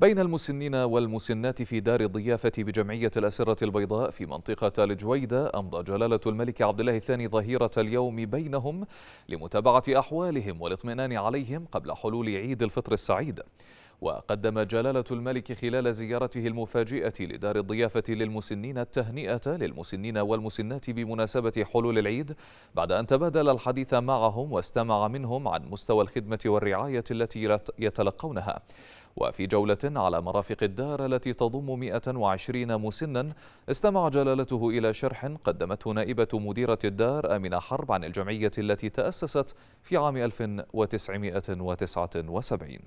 بين المسنين والمسنات في دار الضيافة بجمعية الأسرة البيضاء في منطقة الجويدة أمضى جلالة الملك عبد الله الثاني ظهيرة اليوم بينهم لمتابعة أحوالهم والاطمئنان عليهم قبل حلول عيد الفطر السعيد وقدم جلالة الملك خلال زيارته المفاجئة لدار الضيافة للمسنين التهنئة للمسنين والمسنات بمناسبة حلول العيد بعد أن تبادل الحديث معهم واستمع منهم عن مستوى الخدمة والرعاية التي يتلقونها وفي جولة على مرافق الدار التي تضم 120 مسنا استمع جلالته إلى شرح قدمته نائبة مديرة الدار أمينة حرب عن الجمعية التي تأسست في عام 1979